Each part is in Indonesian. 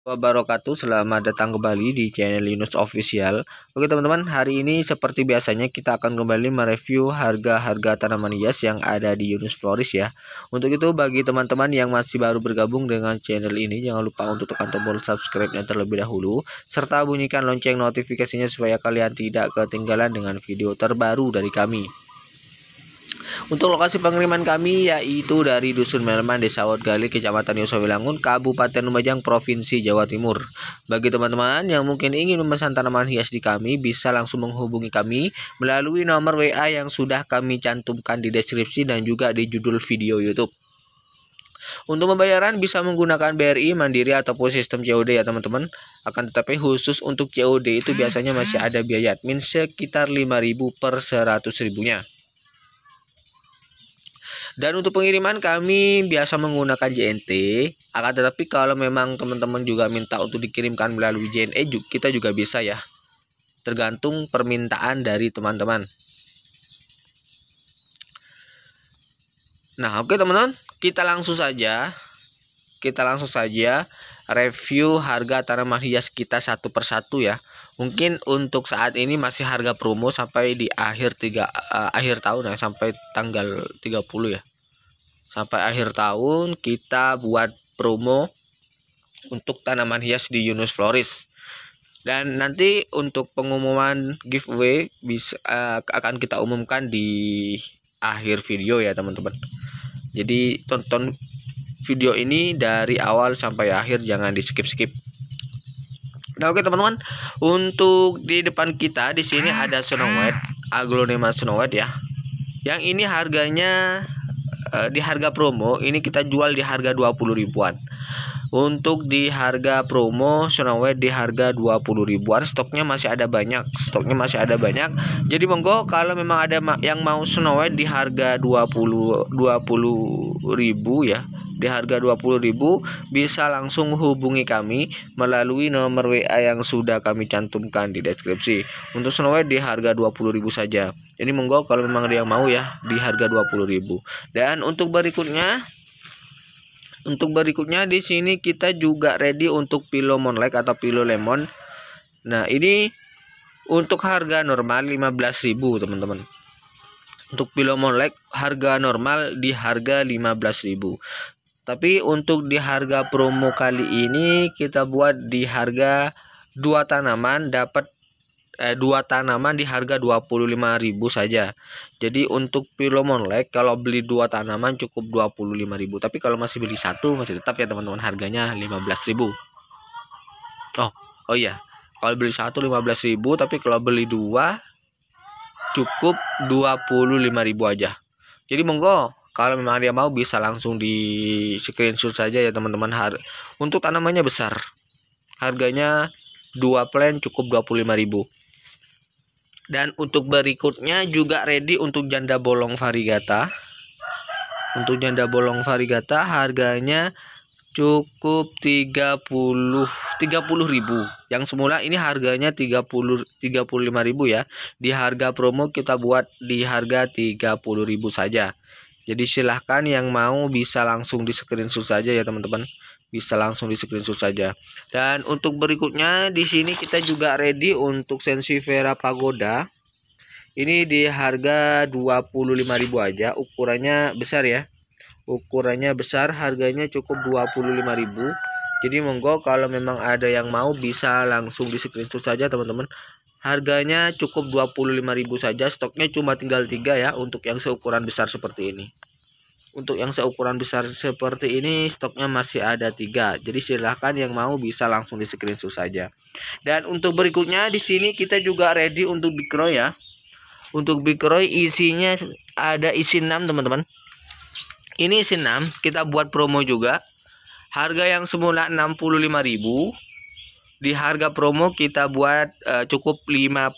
wabarakatuh Selamat datang kembali di channel Linux Official Oke teman-teman hari ini seperti biasanya kita akan kembali mereview harga-harga tanaman hias yang ada di Yunus Floris ya Untuk itu bagi teman-teman yang masih baru bergabung dengan channel ini Jangan lupa untuk tekan tombol subscribe-nya terlebih dahulu Serta bunyikan lonceng notifikasinya supaya kalian tidak ketinggalan dengan video terbaru dari kami untuk lokasi pengiriman kami yaitu dari Dusun Melman, Desa Wadgali, Kecamatan Yosowilangun, Kabupaten Lumajang, Provinsi Jawa Timur. Bagi teman-teman yang mungkin ingin memesan tanaman hias di kami, bisa langsung menghubungi kami melalui nomor WA yang sudah kami cantumkan di deskripsi dan juga di judul video YouTube. Untuk pembayaran bisa menggunakan BRI, Mandiri ataupun sistem COD ya teman-teman. Akan tetapi khusus untuk COD itu biasanya masih ada biaya admin sekitar 5000 per 100 ribunya. Dan untuk pengiriman kami biasa menggunakan JNT. Akan tetapi kalau memang teman-teman juga minta untuk dikirimkan melalui JNE kita juga bisa ya. Tergantung permintaan dari teman-teman. Nah, oke okay, teman-teman, kita langsung saja kita langsung saja review harga tanaman hias kita satu persatu ya. Mungkin untuk saat ini masih harga promo sampai di akhir tiga uh, akhir tahun ya sampai tanggal 30 ya sampai akhir tahun kita buat promo untuk tanaman hias di Yunus Floris dan nanti untuk pengumuman giveaway bisa uh, akan kita umumkan di akhir video ya teman-teman jadi tonton video ini dari awal sampai akhir jangan di skip skip nah oke teman-teman untuk di depan kita di sini ada Snow White, aglonema Snow White ya yang ini harganya Eh, di harga promo ini kita jual di harga 20 ribuan untuk di harga promo Sunaway di harga 20 ribuan stoknya masih ada banyak stoknya masih ada banyak jadi monggo kalau memang ada yang mau Sunaway di harga 20 20 ribu ya di harga 20.000 bisa langsung hubungi kami melalui nomor WA yang sudah kami cantumkan di deskripsi. Untuk White di harga 20.000 saja. Ini monggo kalau memang ada yang mau ya di harga 20.000. Dan untuk berikutnya untuk berikutnya di sini kita juga ready untuk Pillow monlek atau Pillow lemon. Nah, ini untuk harga normal 15.000, teman-teman. Untuk Pillow monlek harga normal di harga 15.000 tapi untuk di harga promo kali ini kita buat di harga dua tanaman dapat eh, dua tanaman di harga 25.000 saja. Jadi untuk pilomonlek kalau beli dua tanaman cukup 25.000, tapi kalau masih beli satu masih tetap ya teman-teman harganya 15.000. Oh, oh iya. Kalau beli satu 15.000, tapi kalau beli dua cukup 25.000 aja. Jadi monggo kalau memang dia mau bisa langsung di screenshot saja ya teman-teman untuk tanamannya besar harganya dua plan cukup 25.000 dan untuk berikutnya juga ready untuk janda bolong varigata untuk janda bolong varigata harganya cukup 30 30.000 yang semula ini harganya 30 35.000 ya di harga promo kita buat di harga 30.000 saja jadi silahkan yang mau bisa langsung di screenshot saja ya teman-teman. Bisa langsung di screenshot saja. Dan untuk berikutnya di sini kita juga ready untuk Sensifera Pagoda. Ini di harga 25.000 aja, ukurannya besar ya. Ukurannya besar, harganya cukup 25.000. Jadi monggo kalau memang ada yang mau bisa langsung di screenshot saja teman-teman Harganya cukup 25.000 saja, stoknya cuma tinggal 3 ya untuk yang seukuran besar seperti ini. Untuk yang seukuran besar seperti ini stoknya masih ada 3. Jadi silahkan yang mau bisa langsung di screenshot saja. Dan untuk berikutnya di sini kita juga ready untuk Roy ya. Untuk Roy isinya ada isi 6 teman-teman. Ini isi 6, kita buat promo juga. Harga yang semula 65.000 di harga promo kita buat uh, cukup 55.000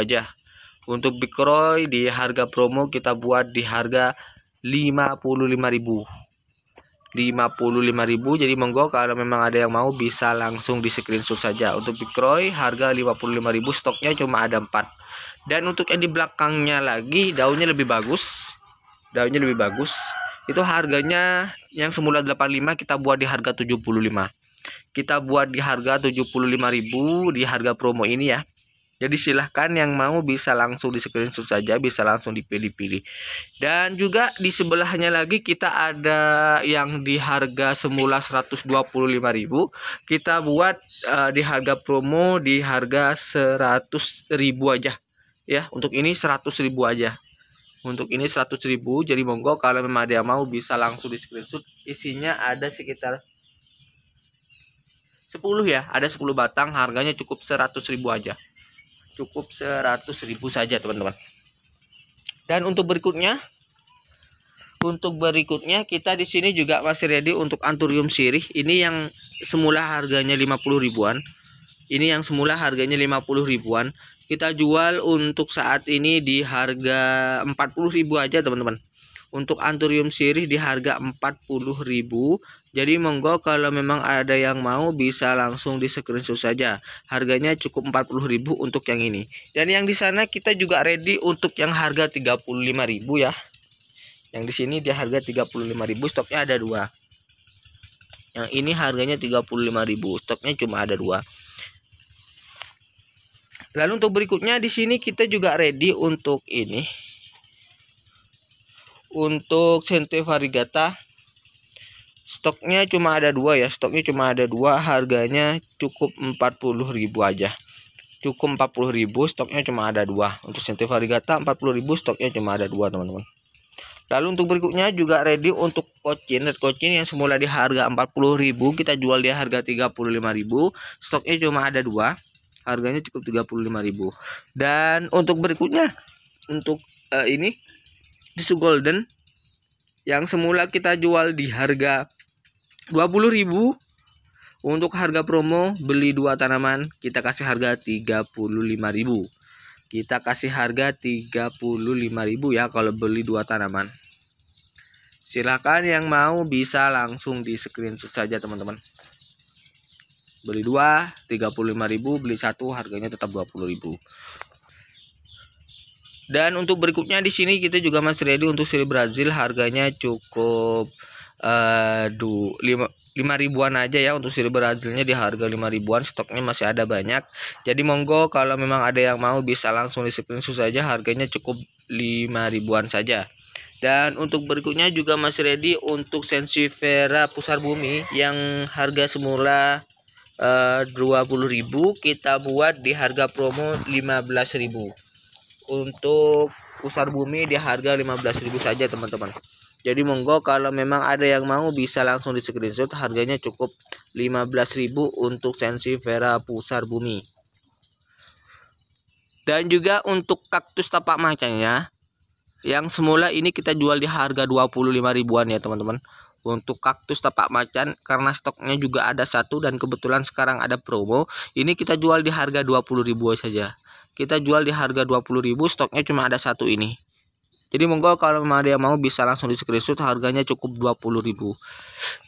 aja. Untuk Bikroy di harga promo kita buat di harga 55.000. 55.000 jadi monggo kalau memang ada yang mau bisa langsung di screenshot saja untuk Bikroy harga 55.000 stoknya cuma ada 4 dan untuk yang di belakangnya lagi daunnya lebih bagus daunnya lebih bagus itu harganya yang semula 85 kita buat di harga 75 kita buat di harga 75.000 di harga promo ini ya jadi silahkan yang mau bisa langsung di screenshot saja bisa langsung dipilih-pilih dan juga di sebelahnya lagi kita ada yang di harga semula 125.000 kita buat uh, di harga promo di harga 100.000 aja ya untuk ini 100.000 aja untuk ini 100.000 jadi monggo kalau memang ada yang mau bisa langsung di screenshot isinya ada sekitar 10 ya ada 10 batang harganya cukup 100 ribu aja cukup 100 ribu saja teman-teman dan untuk berikutnya untuk berikutnya kita di sini juga masih ready untuk anturium sirih ini yang semula harganya 50 ribuan ini yang semula harganya 50 ribuan kita jual untuk saat ini di harga 40 ribu aja teman-teman untuk anturium sirih di harga 40 ribu jadi monggo kalau memang ada yang mau bisa langsung di screenshot saja. Harganya cukup 40.000 untuk yang ini. Dan yang di sana kita juga ready untuk yang harga 35.000 ya. Yang di sini dia harga 35.000, stoknya ada dua. Yang ini harganya 35.000, stoknya cuma ada dua. Lalu untuk berikutnya di sini kita juga ready untuk ini. Untuk sente varigata stoknya cuma ada dua ya stoknya cuma ada dua harganya cukup 40.000 aja cukup 40.000 stoknya cuma ada dua untuk sentiva rigata 40.000 stoknya cuma ada dua teman-teman Lalu untuk berikutnya juga ready untuk kocin Red kocin yang semula di harga 40.000 kita jual dia harga 35.000 Stoknya cuma ada dua Harganya cukup 35.000 Dan untuk berikutnya Untuk uh, ini disu golden Yang semula kita jual di harga 20.000 untuk harga promo beli dua tanaman kita kasih harga 35.000 kita kasih harga 35.000 ya kalau beli dua tanaman silahkan yang mau bisa langsung di screenshot saja teman-teman beli dua 35.000 beli satu harganya tetap 20.000 dan untuk berikutnya di sini kita juga masih ready untuk seri Brazil harganya cukup aduh eh, lima lima ribuan aja ya untuk silver hasilnya di harga lima ribuan stoknya masih ada banyak jadi monggo kalau memang ada yang mau bisa langsung di screenshot saja harganya cukup lima ribuan saja dan untuk berikutnya juga masih ready untuk sensifera pusar bumi yang harga semula eh, dua puluh ribu kita buat di harga promo lima belas ribu untuk pusar bumi di harga 15.000 saja teman-teman jadi monggo kalau memang ada yang mau bisa langsung di screenshot harganya cukup 15.000 untuk sensi vera pusar bumi dan juga untuk kaktus tapak macan ya, yang semula ini kita jual di harga 25 ribuan ya teman-teman untuk kaktus tapak macan karena stoknya juga ada satu dan kebetulan sekarang ada promo ini kita jual di harga 20 ribuan saja kita jual di harga 20 ribu stoknya cuma ada satu ini jadi monggo kalau memang ada yang mau bisa langsung di screenshot harganya cukup 20.000.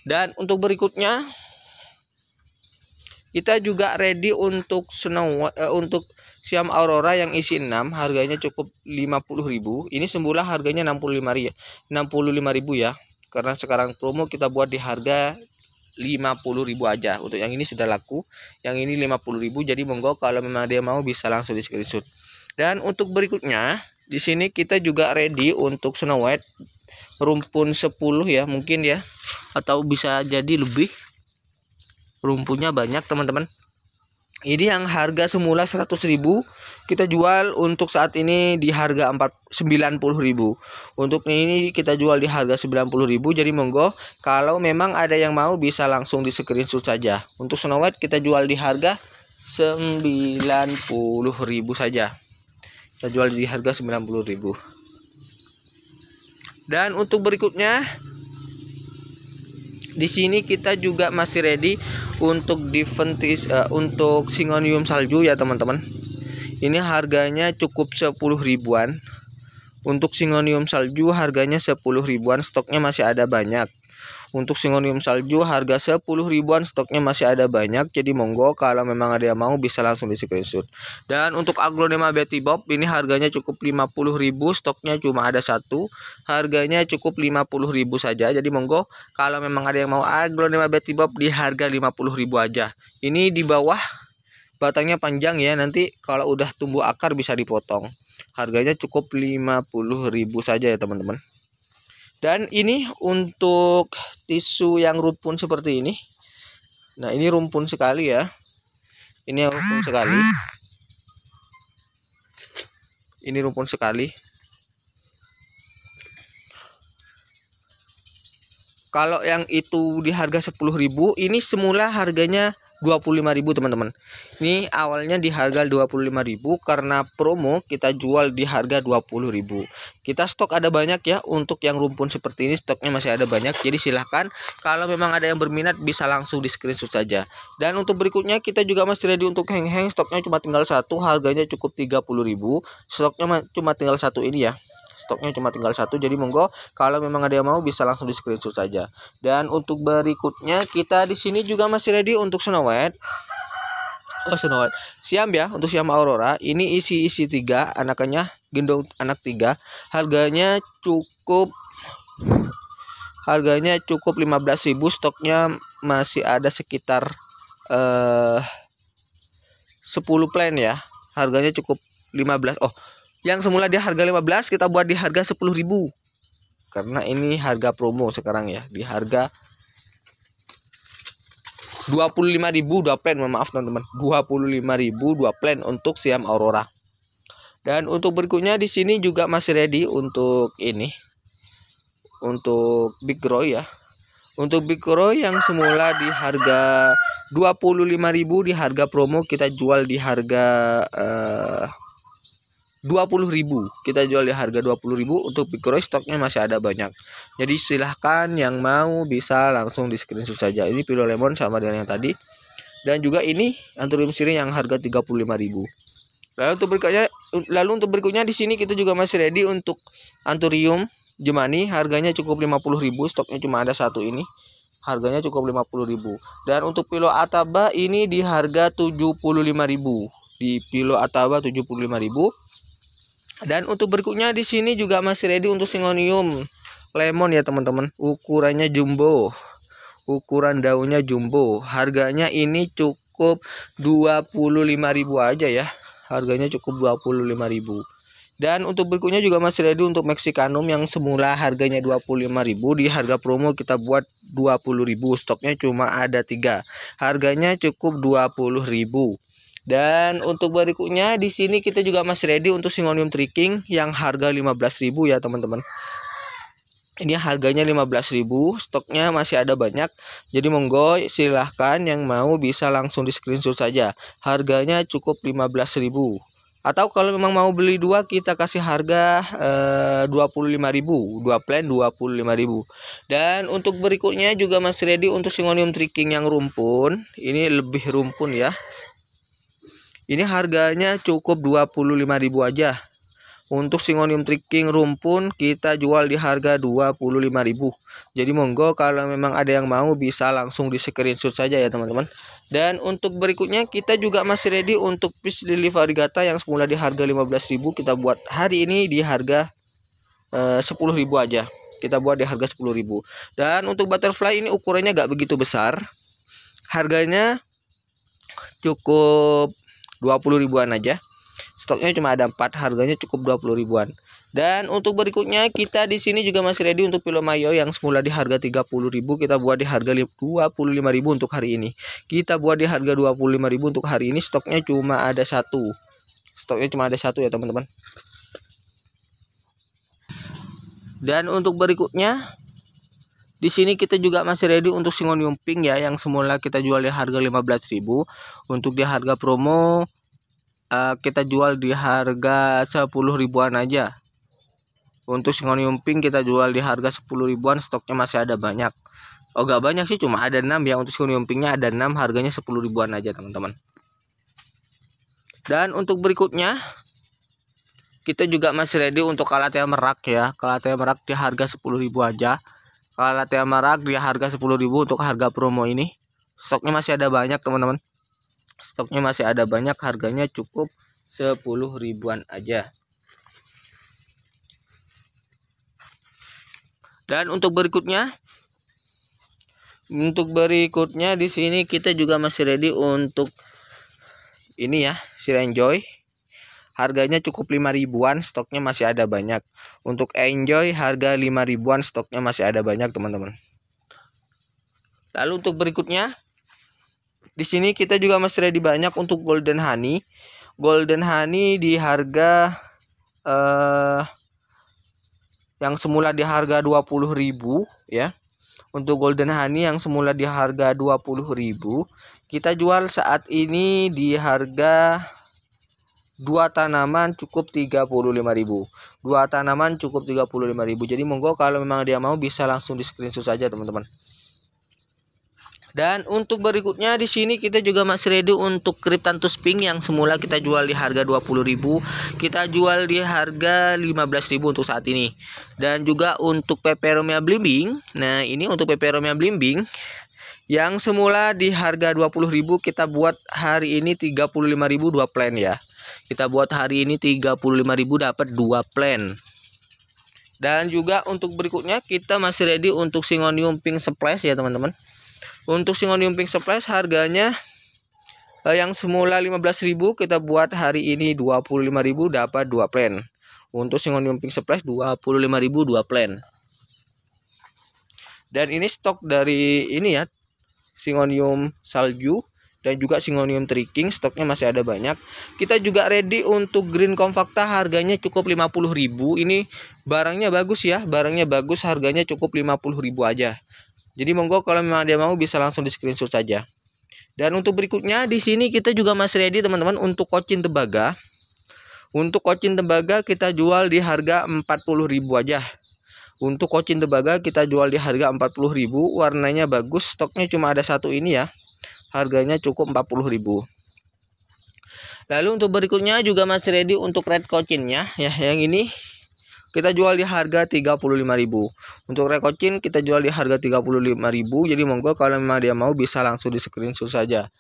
Dan untuk berikutnya kita juga ready untuk snow eh, untuk Siam Aurora yang isi 6 harganya cukup 50.000. Ini semula harganya 65.000 65.000 ya. Karena sekarang promo kita buat di harga 50.000 aja. Untuk yang ini sudah laku, yang ini 50.000. Jadi monggo kalau memang dia mau bisa langsung di screenshot. Dan untuk berikutnya di sini kita juga ready untuk Snow White rumpun 10 ya mungkin ya atau bisa jadi lebih rumpunnya banyak teman-teman ini yang harga semula 100.000 kita jual untuk saat ini di harga 90.000 untuk ini kita jual di harga 90.000 jadi monggo kalau memang ada yang mau bisa langsung di screenshot saja untuk Snow White kita jual di harga 90.000 saja saya jual di harga 90.000 dan untuk berikutnya di sini kita juga masih ready untuk Diventis uh, eh, untuk Singonium salju ya teman-teman ini harganya cukup 10 ribuan untuk Singonium salju harganya 10 ribuan stoknya masih ada banyak untuk singonium salju harga 10 ribuan stoknya masih ada banyak jadi monggo kalau memang ada yang mau bisa langsung di screenshot. Dan untuk aglonema Betty Bob ini harganya cukup 50 ribu stoknya cuma ada satu. Harganya cukup 50 ribu saja jadi monggo kalau memang ada yang mau aglonema Betty Bob di harga 50 ribu aja. Ini di bawah batangnya panjang ya nanti kalau udah tumbuh akar bisa dipotong harganya cukup 50.000 saja ya teman-teman dan ini untuk tisu yang rumpun seperti ini nah ini rumpun sekali ya ini yang rumpun sekali ini rumpun sekali kalau yang itu di harga 10.000 ini semula harganya 25.000 teman-teman. Ini awalnya di harga 25.000 karena promo kita jual di harga 20.000. Kita stok ada banyak ya untuk yang rumpun seperti ini stoknya masih ada banyak. Jadi silahkan kalau memang ada yang berminat bisa langsung di screenshot saja. Dan untuk berikutnya kita juga masih ready untuk hang-hang stoknya cuma tinggal satu harganya cukup 30.000. Stoknya cuma tinggal satu ini ya stoknya cuma tinggal satu jadi monggo kalau memang ada yang mau bisa langsung di screenshot saja dan untuk berikutnya kita di sini juga masih ready untuk Snow White Oh Snow White Siam ya untuk Siam Aurora ini isi isi tiga anaknya gendong anak tiga harganya cukup harganya cukup 15.000 stoknya masih ada sekitar eh 10 plan ya harganya cukup 15 oh yang semula di harga 15 kita buat di harga 10.000 karena ini harga promo sekarang ya di harga 25.000 dua plan maaf teman-teman 25.000 dua plan untuk Siam Aurora dan untuk berikutnya di sini juga masih ready untuk ini untuk Big Roy ya untuk Big Roy yang semula di harga 25.000 di harga promo kita jual di harga eh, ribu kita jual di harga 20.000 untuk Bikroy stoknya masih ada banyak jadi silahkan yang mau bisa langsung di screenshot saja ini pilo lemon sama dengan yang tadi dan juga ini anthurium sirih yang harga 35.000 lalu untuk berikutnya lalu untuk berikutnya di sini kita juga masih ready untuk anturium jemani harganya cukup 50.000 stoknya cuma ada satu ini harganya cukup 50.000 dan untuk pilo ataba ini di harga 75.000 di pilo ataba ribu dan untuk berikutnya di sini juga masih ready untuk singonium lemon ya teman-teman. Ukurannya jumbo. Ukuran daunnya jumbo. Harganya ini cukup 25.000 aja ya. Harganya cukup 25.000. Dan untuk berikutnya juga masih ready untuk Mexicanum yang semula harganya 25.000 di harga promo kita buat 20.000 stoknya cuma ada 3. Harganya cukup 20.000 dan untuk berikutnya di sini kita juga masih ready untuk singonium tricking yang harga 15.000 ya teman-teman. Ini harganya 15.000, stoknya masih ada banyak. Jadi monggo silahkan yang mau bisa langsung di screenshot saja. Harganya cukup 15.000. Atau kalau memang mau beli dua kita kasih harga eh, 25.000, dua plan 25.000. Dan untuk berikutnya juga masih ready untuk singonium tricking yang rumpun. Ini lebih rumpun ya ini harganya cukup 25.000 aja. Untuk singonium tricking room kita jual di harga 25.000. Jadi monggo kalau memang ada yang mau bisa langsung di screenshot saja ya teman-teman. Dan untuk berikutnya kita juga masih ready untuk fish lily varigata yang semula di harga 15.000 kita buat hari ini di harga eh, 10.000 aja. Kita buat di harga 10.000. Dan untuk butterfly ini ukurannya gak begitu besar. Harganya cukup 20 ribuan aja stoknya cuma ada 4 harganya cukup 20 ribuan dan untuk berikutnya kita di sini juga masih ready untuk pilo mayo yang semula di harga ribu kita buat di harga ribu untuk hari ini. Kita buat di harga ribu untuk hari ini stoknya cuma ada satu. Stoknya cuma ada satu ya teman-teman. Dan untuk berikutnya di sini kita juga masih ready untuk singonium pink ya yang semula kita jual di harga 15.000 untuk di harga promo uh, kita jual di harga 10 ribuan aja. Untuk singonium pink kita jual di harga 10 ribuan stoknya masih ada banyak. Oh gak banyak sih cuma ada 6 ya untuk singonium pinknya ada 6 harganya 10 ribuan aja teman-teman. Dan untuk berikutnya kita juga masih ready untuk kalatea merak ya. Kalatea merak di harga 10 ribu aja kalau latte amarak dia harga 10.000 untuk harga promo ini stoknya masih ada banyak teman-teman stoknya masih ada banyak harganya cukup 10 ribuan aja dan untuk berikutnya untuk berikutnya di sini kita juga masih ready untuk ini ya si Enjoy Harganya cukup 5 ribuan, stoknya masih ada banyak. Untuk Enjoy harga 5 ribuan, stoknya masih ada banyak, teman-teman. Lalu untuk berikutnya di sini kita juga masih ready banyak untuk Golden Honey. Golden Honey di harga eh yang semula di harga ribu, ya. Untuk Golden Honey yang semula di harga 20 ribu, kita jual saat ini di harga dua tanaman cukup 35.000 dua tanaman cukup 35.000 jadi monggo kalau memang dia mau bisa langsung di screenshot saja teman-teman dan untuk berikutnya di sini kita juga masih ready untuk kriptantus Pink yang semula kita jual di harga 20.000, kita jual di harga 15.000 untuk saat ini. Dan juga untuk Peperomia Blimbing. Nah, ini untuk Peperomia Blimbing yang semula di harga 20.000 kita buat hari ini 35.000 dua plan ya kita buat hari ini 35.000 dapat 2 plan dan juga untuk berikutnya kita masih ready untuk singonium pink splash ya teman-teman untuk singonium pink splash harganya eh, yang semula 15.000 kita buat hari ini 25.000 dapat 2 plan untuk singonium pink splash 25.000 2 plan dan ini stok dari ini ya singonium salju dan juga singonium tricking stoknya masih ada banyak kita juga ready untuk green compacta harganya cukup 50.000 ini barangnya bagus ya barangnya bagus harganya cukup 50.000 aja jadi monggo kalau memang dia mau bisa langsung di screenshot saja dan untuk berikutnya di sini kita juga masih ready teman-teman untuk kocin tembaga untuk kocin tembaga kita jual di harga 40.000 aja untuk kocin tembaga kita jual di harga 40.000 warnanya bagus stoknya cuma ada satu ini ya harganya cukup 40.000 Lalu untuk berikutnya juga masih ready untuk red cochin ya. ya yang ini kita jual di harga 35.000. Untuk red cochin kita jual di harga 35.000. Jadi monggo kalau memang dia mau bisa langsung di screenshot saja.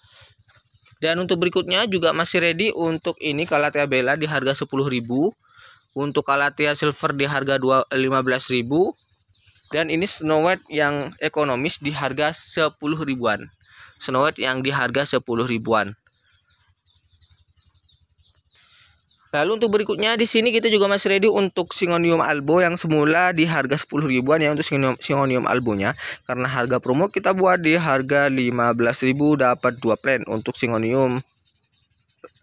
Dan untuk berikutnya juga masih ready untuk ini Kalatea Bella di harga 10.000. Untuk Kalatea Silver di harga 15.000. Dan ini Snow White yang ekonomis di harga 10 ribuan. Snow White yang di harga 10 ribuan. Lalu untuk berikutnya di sini kita juga masih ready untuk Singonium Albo yang semula di harga 10 ribuan ya untuk Singonium, Singonium Albonya karena harga promo kita buat di harga 15.000 dapat 2 plan untuk Singonium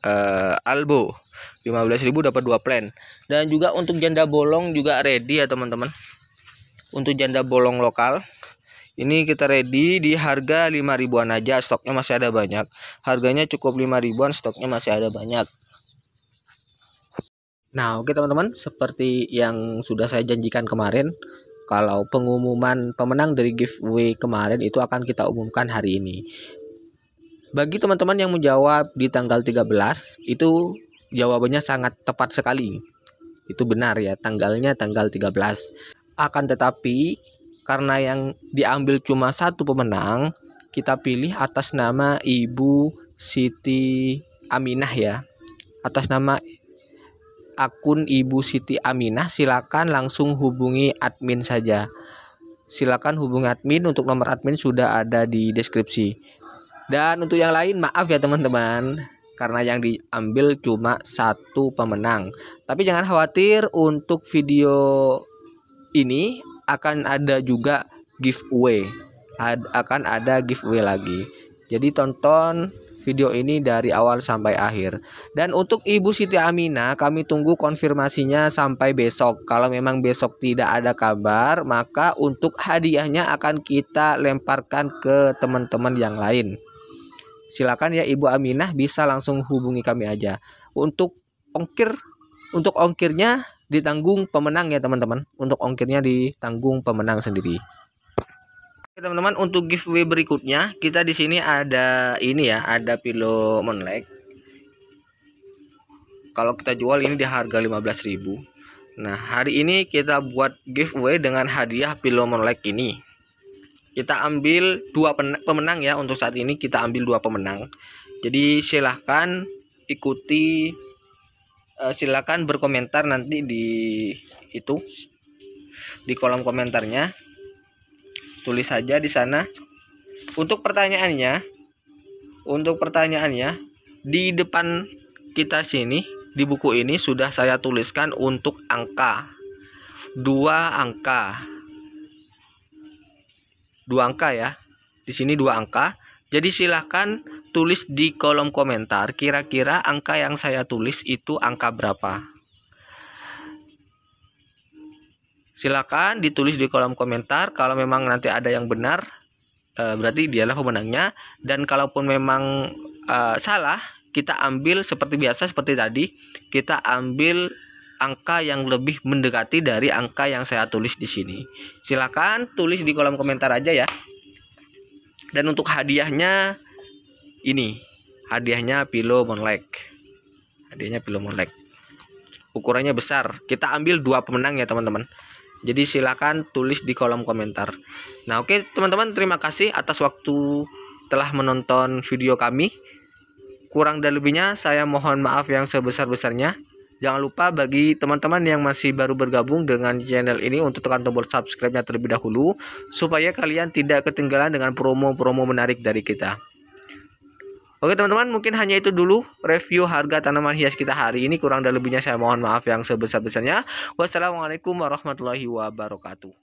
uh, Albo 15.000 dapat 2 plan dan juga untuk janda bolong juga ready ya teman-teman untuk janda bolong lokal ini kita ready di harga 5 ribuan aja, stoknya masih ada banyak. Harganya cukup 5 ribuan, stoknya masih ada banyak. Nah, oke teman-teman, seperti yang sudah saya janjikan kemarin, kalau pengumuman pemenang dari giveaway kemarin itu akan kita umumkan hari ini. Bagi teman-teman yang menjawab di tanggal 13, itu jawabannya sangat tepat sekali. Itu benar ya, tanggalnya tanggal 13. Akan tetapi karena yang diambil cuma satu pemenang kita pilih atas nama Ibu Siti Aminah ya atas nama akun Ibu Siti Aminah silakan langsung hubungi admin saja silakan hubungi admin untuk nomor admin sudah ada di deskripsi dan untuk yang lain maaf ya teman-teman karena yang diambil cuma satu pemenang tapi jangan khawatir untuk video ini akan ada juga giveaway Ad, akan ada giveaway lagi jadi tonton video ini dari awal sampai akhir. Dan untuk Ibu Siti Amina, kami tunggu konfirmasinya sampai besok. Kalau memang besok tidak ada kabar, maka untuk hadiahnya akan kita lemparkan ke teman-teman yang lain. Silakan ya Ibu Aminah bisa langsung hubungi kami aja. Untuk ongkir untuk ongkirnya ditanggung pemenang ya teman-teman untuk ongkirnya ditanggung pemenang sendiri teman-teman untuk giveaway berikutnya kita di sini ada ini ya ada pilo monlek kalau kita jual ini di harga 15.000 nah hari ini kita buat giveaway dengan hadiah pilo monlek ini kita ambil dua pemenang ya untuk saat ini kita ambil dua pemenang jadi silahkan ikuti Eh, silakan berkomentar nanti di itu di kolom komentarnya tulis saja di sana untuk pertanyaannya untuk pertanyaannya di depan kita sini di buku ini sudah saya tuliskan untuk angka dua angka dua angka ya di sini dua angka jadi silahkan tulis di kolom komentar kira-kira angka yang saya tulis itu angka berapa. Silakan ditulis di kolom komentar kalau memang nanti ada yang benar eh, berarti dialah pemenangnya dan kalaupun memang eh, salah kita ambil seperti biasa seperti tadi kita ambil angka yang lebih mendekati dari angka yang saya tulis di sini. Silakan tulis di kolom komentar aja ya. Dan untuk hadiahnya ini hadiahnya pillow monlek hadiahnya pillow monlek ukurannya besar kita ambil dua pemenang ya teman-teman jadi silahkan tulis di kolom komentar nah oke teman-teman terima kasih atas waktu telah menonton video kami kurang dan lebihnya saya mohon maaf yang sebesar-besarnya Jangan lupa bagi teman-teman yang masih baru bergabung dengan channel ini untuk tekan tombol subscribe-nya terlebih dahulu supaya kalian tidak ketinggalan dengan promo-promo menarik dari kita. Oke teman-teman mungkin hanya itu dulu review harga tanaman hias kita hari ini kurang dan lebihnya saya mohon maaf yang sebesar-besarnya. Wassalamualaikum warahmatullahi wabarakatuh.